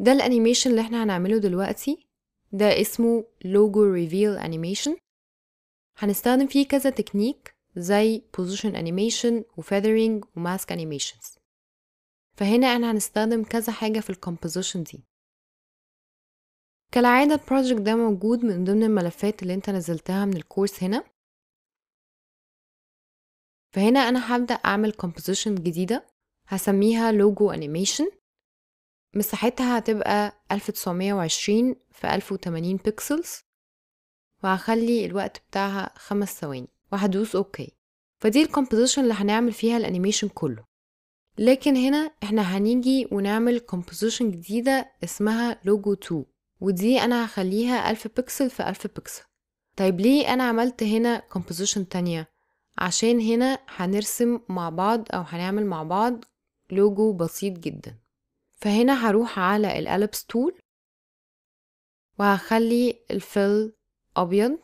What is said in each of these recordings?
ده الانيميشن اللي احنا هنعمله دلوقتي ده اسمه لوجو ريفيل انيميشن هنستخدم فيه كذا تكنيك زي بوزيشن انيميشن وفيذرينج وماسك انيميشنز فهنا احنا هنستخدم كذا حاجة في الكومبوزيشن دي كالعادة البروجكت ده موجود من ضمن الملفات اللي انت نزلتها من الكورس هنا فهنا انا هبدأ اعمل كومبوزيشن جديدة هسميها لوجو انيميشن مساحتها هتبقى 1920 في 1080 بيكسلز وهخلي الوقت بتاعها خمس ثواني وهدوس اوكي فدي الكومبوزيشن اللي هنعمل فيها الانيميشن كله لكن هنا احنا هنيجي ونعمل كومبوزيشن جديدة اسمها لوجو 2 ودي انا هخليها 1000 بيكسل في 1000 بيكسل طيب ليه انا عملت هنا كومبوزيشن تانية عشان هنا هنرسم مع بعض او هنعمل مع بعض لوجو بسيط جدا فهنا هروح على الالبس تول وهخلي الفيل ابيض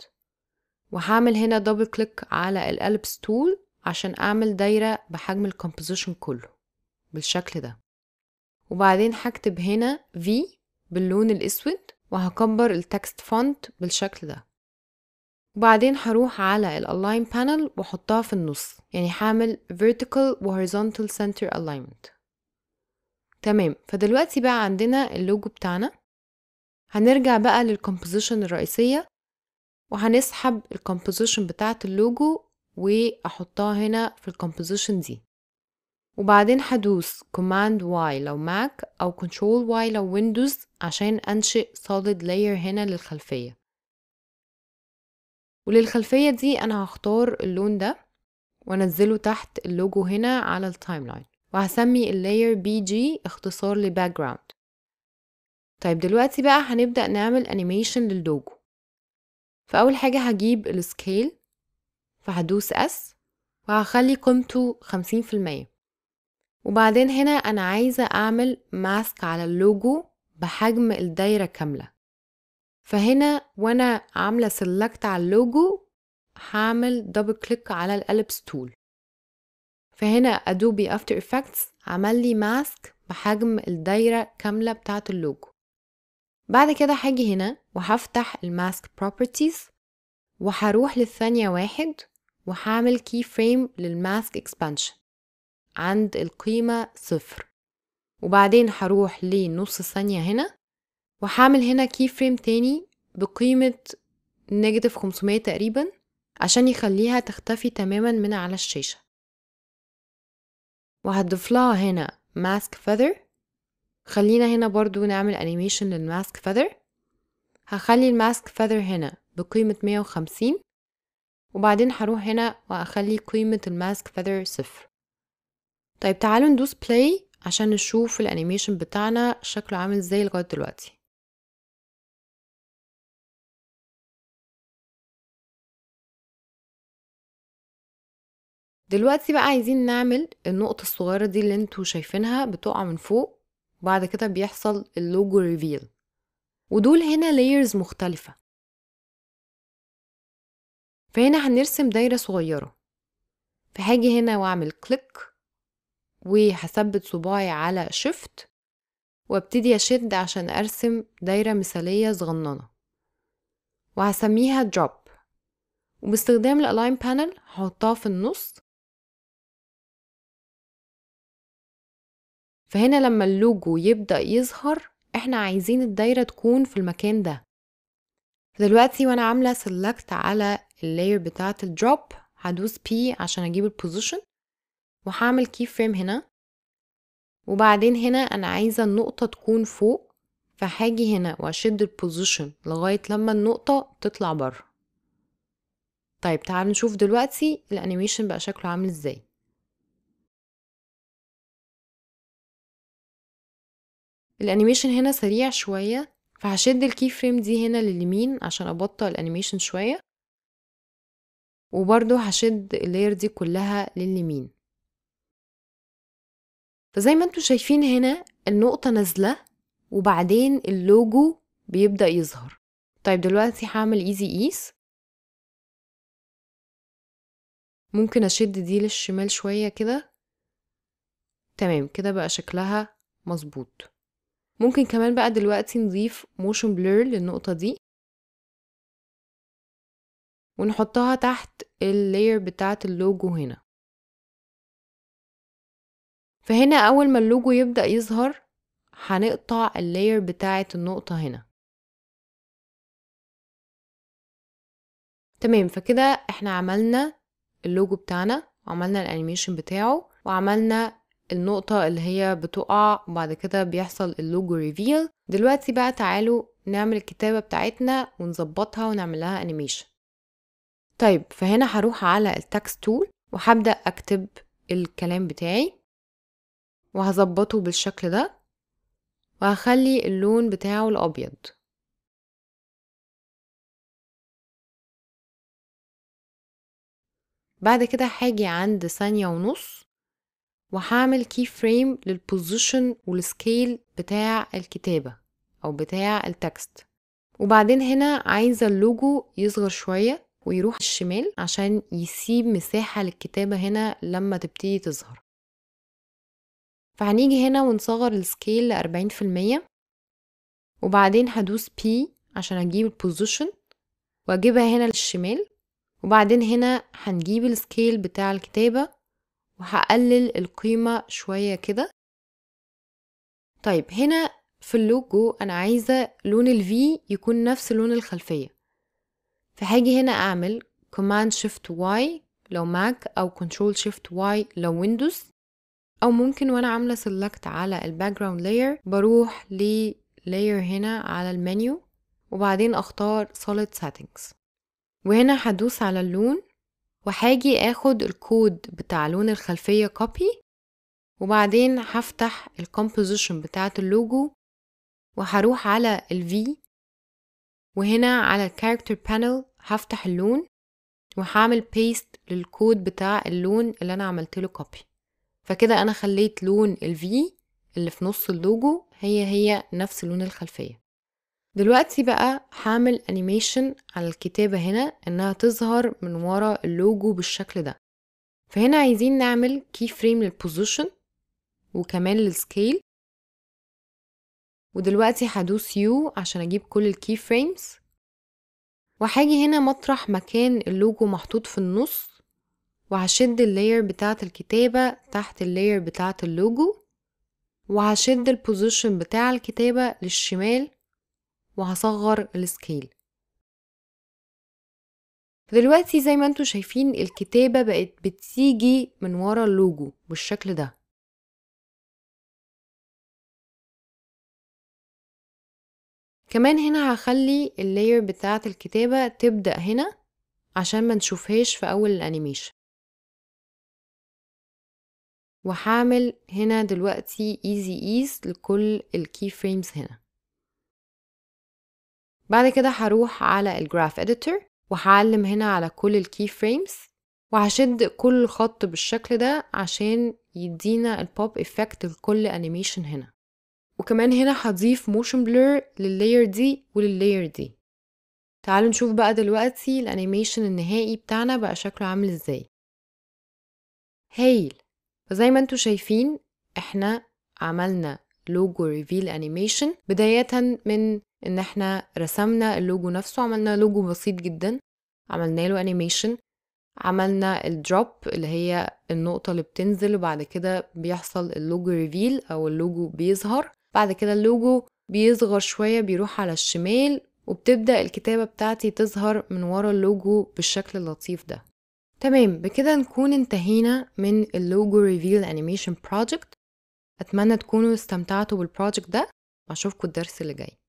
وهعمل هنا دبل كليك على الالبس تول عشان اعمل دايره بحجم الكمبوزيشن كله بالشكل ده وبعدين هكتب هنا V باللون الاسود وهكبر التكست فونت بالشكل ده وبعدين هروح على الالاين بانل واحطها في النص يعني هعمل vertical و horizontal center alignment تمام فدلوقتي بقى عندنا اللوجو بتاعنا هنرجع بقى للكمبوزيشن الرئيسية وهنسحب الكمبوزيشن بتاعة اللوجو وأحطها هنا في الكمبوزيشن دي وبعدين هدوس كوماند واي لو ماك أو كنترول واي لو ويندوز عشان أنشئ solid layer هنا للخلفية وللخلفية دي أنا هختار اللون ده وأنزله تحت اللوجو هنا على التايم لاين وهسمي اللاير بي جي اختصار لباك جراوند طيب دلوقتي بقى هنبدأ نعمل انيميشن للدوجو فأول حاجة هجيب السكيل فهدوس اس وهخلي قيمته خمسين في المية وبعدين هنا أنا عايزة أعمل ماسك على اللوجو بحجم الدايرة كاملة فهنا وأنا عاملة سلكت على اللوجو هعمل دبل كليك على الألبس تول فهنا ادوبي افتر افكتس عمل لي ماسك بحجم الدايره كامله بتاعه اللوجو بعد كده هاجي هنا وهفتح الماسك بروبرتيز وهروح للثانيه واحد وهعمل كي فريم للماسك اكسبانشن عند القيمه صفر وبعدين هروح لنص ثانيه هنا وهعمل هنا كي فريم تاني بقيمه نيجاتيف 500 تقريبا عشان يخليها تختفي تماما من على الشاشه وهتضيف لها هنا ماسك فيذر خلينا هنا برضو نعمل انيميشن للماسك فيذر هخلي الماسك فيذر هنا بقيمة 150 وبعدين هروح هنا وأخلي قيمة الماسك فيذر صفر طيب تعالوا ندوس بلاي عشان نشوف الانيميشن بتاعنا شكله عامل ازاي لغاية دلوقتي دلوقتي بقى عايزين نعمل النقطة الصغيرة دي اللي انتوا شايفينها بتقع من فوق وبعد كده بيحصل اللوجو ريفيل ودول هنا لايرز مختلفة فهنا هنرسم دايرة صغيرة فهاجي هنا واعمل كليك وهثبت صباعي على شيفت وابتدي اشد عشان ارسم دايرة مثالية صغننة وهسميها دروب وباستخدام الالاين بانل هحطها في النص فهنا لما اللوجو يبدأ يظهر احنا عايزين الدايرة تكون في المكان ده دلوقتي وانا عاملة سلكت على اللاير بتاعة الدروب هدوس بي عشان اجيب البوزيشن وهعمل كي فريم هنا وبعدين هنا انا عايزة النقطة تكون فوق فهاجي هنا واشد البوزيشن لغاية لما النقطة تطلع بره طيب تعالوا نشوف دلوقتي الانيميشن بقى شكله عامل ازاي الانيميشن هنا سريع شويه فهشد الكي فريم دي هنا لليمين عشان ابطئ الانيميشن شويه وبرضو هشد اللاير دي كلها لليمين فزي ما انتم شايفين هنا النقطه نازله وبعدين اللوجو بيبدا يظهر طيب دلوقتي هعمل ايزي ايس ممكن اشد دي للشمال شويه كده تمام كده بقى شكلها مظبوط ممكن كمان بقى دلوقتي نضيف موشن بلور للنقطة دي ونحطها تحت اللاير بتاعة اللوجو هنا فهنا أول ما اللوجو يبدأ يظهر هنقطع اللاير بتاعة النقطة هنا تمام فكده احنا عملنا اللوجو بتاعنا وعملنا الانيميشن بتاعه وعملنا النقطة اللي هي بتقع وبعد كده بيحصل اللوجو ريفيل دلوقتي بقى تعالوا نعمل الكتابة بتاعتنا ونظبطها ونعملها انيميشن طيب فهنا هروح على التكست تول وهبدأ أكتب الكلام بتاعي وهظبطه بالشكل ده وهخلي اللون بتاعه الأبيض بعد كده هاجي عند ثانية ونص وهعمل كي فريم للبوزيشن والسكيل بتاع الكتابة أو بتاع التكست وبعدين هنا عايزة اللوجو يصغر شوية ويروح الشمال عشان يسيب مساحة للكتابة هنا لما تبتدي تظهر فهنيجي هنا ونصغر السكيل لأربعين في المية وبعدين هدوس P عشان اجيب البوزيشن واجيبها هنا للشمال وبعدين هنا هنجيب السكيل بتاع الكتابة وهقلل القيمة شوية كده طيب هنا في اللوجو أنا عايزة لون الفي يكون نفس لون الخلفية فهاجي هنا أعمل Command Shift Y لو ماك أو Control Shift Y لو ويندوز أو ممكن وأنا عاملة Select على ال Background Layer بروح ل Layer هنا على المنيو وبعدين أختار Solid Settings وهنا هدوس على اللون وهاجي اخد الكود بتاع لون الخلفية كوبي وبعدين هفتح الكومبوزيشن بتاعة اللوجو وهروح على الفي وهنا على الكاركتر بانل هفتح اللون وهعمل بيست للكود بتاع اللون اللي انا عملت له كوبي فكده انا خليت لون الفي اللي في نص اللوجو هي هي نفس لون الخلفيه دلوقتي بقى هعمل انيميشن على الكتابة هنا انها تظهر من ورا اللوجو بالشكل ده فهنا عايزين نعمل كي فريم للبوزيشن وكمان للسكيل ودلوقتي هدوس يو عشان اجيب كل الكي فريمز وهاجي هنا مطرح مكان اللوجو محطوط في النص وهشد اللاير بتاعة الكتابة تحت اللاير بتاعة اللوجو وهشد البوزيشن بتاع الكتابة للشمال وهصغر السكيل دلوقتي زي ما انتوا شايفين الكتابة بقت بتيجي من ورا اللوجو بالشكل ده كمان هنا هخلي اللاير بتاعة الكتابة تبدأ هنا عشان ما نشوفهاش في أول الأنيميشن وهعمل هنا دلوقتي easy ease لكل الكي فريمز هنا بعد كده هروح على الجراف اديتور وهعلم هنا على كل الكي فريمز وهشد كل خط بالشكل ده عشان يدينا البوب افكت لكل انيميشن هنا وكمان هنا هضيف موشن بلور لللاير دي وللاير دي تعالوا نشوف بقى دلوقتي الانيميشن النهائي بتاعنا بقى شكله عامل ازاي هايل فزي ما انتوا شايفين احنا عملنا لوجو ريفيل انيميشن بداية من ان احنا رسمنا اللوجو نفسه عملنا لوجو بسيط جدا عملنا له انيميشن عملنا الدروب اللي هي النقطة اللي بتنزل وبعد كده بيحصل اللوجو ريفيل او اللوجو بيظهر بعد كده اللوجو بيصغر شوية بيروح على الشمال وبتبدأ الكتابة بتاعتي تظهر من ورا اللوجو بالشكل اللطيف ده تمام بكده نكون انتهينا من اللوجو ريفيل انيميشن بروجكت اتمنى تكونوا استمتعتوا بالبروجكت ده واشوفكم الدرس اللي جاي